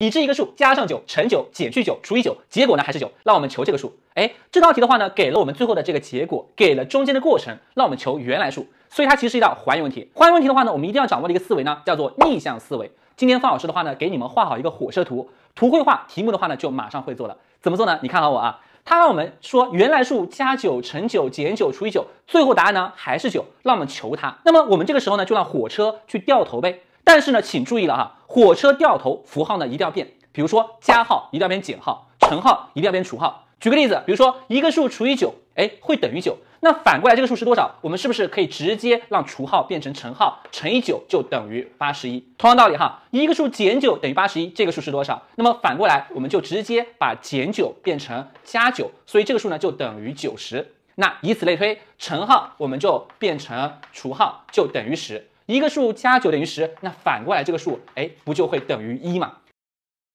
已知一个数加上九乘九减去九除以九，结果呢还是九，让我们求这个数。哎，这道题的话呢，给了我们最后的这个结果，给了中间的过程，让我们求原来数。所以它其实是一道还原问题。还原问题的话呢，我们一定要掌握的一个思维呢，叫做逆向思维。今天方老师的话呢，给你们画好一个火车图，图会画，题目的话呢，就马上会做了。怎么做呢？你看好我啊。他让我们说原来数加九乘九减九除以九，最后答案呢还是九，让我们求它。那么我们这个时候呢，就让火车去掉头呗。但是呢，请注意了哈，火车掉头符号呢一定要变，比如说加号一定要变减号，乘号一定要变除号。举个例子，比如说一个数除以九，哎，会等于九，那反过来这个数是多少？我们是不是可以直接让除号变成乘号，乘以九就等于八十一？同样道理哈，一个数减九等于八十一，这个数是多少？那么反过来我们就直接把减九变成加九，所以这个数呢就等于九十。那以此类推，乘号我们就变成除号，就等于十。一个数加九等于十，那反过来这个数，哎，不就会等于一嘛？